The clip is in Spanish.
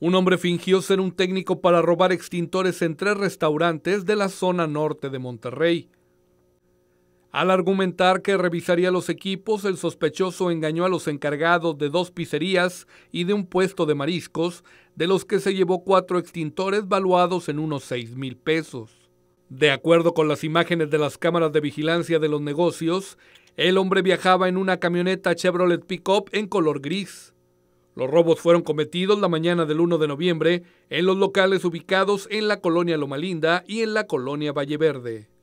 Un hombre fingió ser un técnico para robar extintores en tres restaurantes de la zona norte de Monterrey. Al argumentar que revisaría los equipos, el sospechoso engañó a los encargados de dos pizzerías y de un puesto de mariscos, de los que se llevó cuatro extintores valuados en unos 6 mil pesos. De acuerdo con las imágenes de las cámaras de vigilancia de los negocios, el hombre viajaba en una camioneta Chevrolet Pickup en color gris. Los robos fueron cometidos la mañana del 1 de noviembre en los locales ubicados en la colonia Loma Linda y en la colonia Valle Verde.